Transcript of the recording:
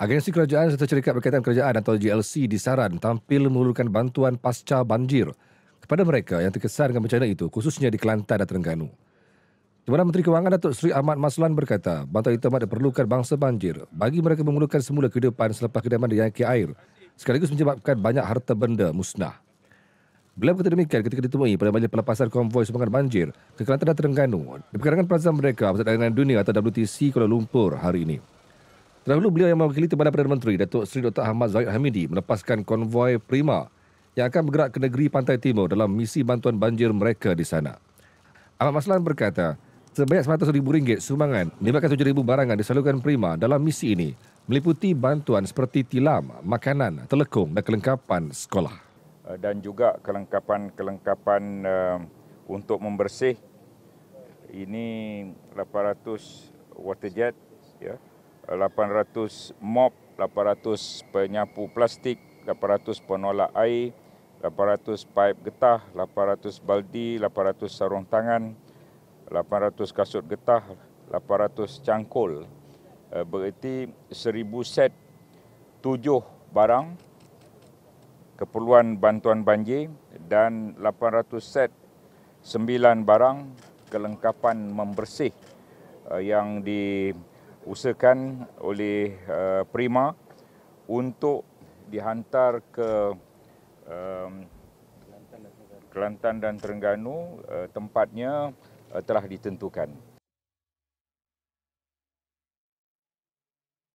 Agensi Kerajaan serta Syarikat Berkaitan Kerajaan atau GLC disaran tampil mengulurkan bantuan pasca banjir kepada mereka yang terkesan dengan bencana itu, khususnya di Kelantan dan Terengganu. Di Menteri Kewangan Datuk Seri Ahmad Maslan berkata, bantuan itu amat diperlukan bangsa banjir bagi mereka memulakan semula kehidupan selepas di dianyaki air sekaligus menyebabkan banyak harta benda musnah. Beliau berkata demikian ketika ditemui pada banyak pelepasan konvoi sumbangan banjir ke Kelantan dan Terengganu di perkarangan perasaan mereka Pertahanan Dunia atau WTC Kuala Lumpur hari ini. Terlebih dahulu beliau yang mewakili kepada Perdana Menteri Datuk Seri Dr. Ahmad Zahid Hamidi melepaskan konvoi Prima yang akan bergerak ke negeri Pantai Timur dalam misi bantuan banjir mereka di sana. Ahmad Maslan berkata, sebanyak rm ringgit sumbangan melibatkan RM7,000 barangan disalurkan Prima dalam misi ini meliputi bantuan seperti tilam, makanan, telekung dan kelengkapan sekolah. Eh, dan juga kelengkapan-kelengkapan eh, untuk membersih ini 800 water jet ya, 800 mop, 800 penyapu plastik, 800 penolak air, 800 pipe getah, 800 baldi, 800 sarung tangan, 800 kasut getah, 800 cangkul. Eh, bererti 1,000 set tujuh barang keperluan bantuan banjir dan 800 set sembilan barang kelengkapan membersih eh, yang di usahakan oleh uh, Prima untuk dihantar ke um, Kelantan dan Terengganu uh, tempatnya uh, telah ditentukan.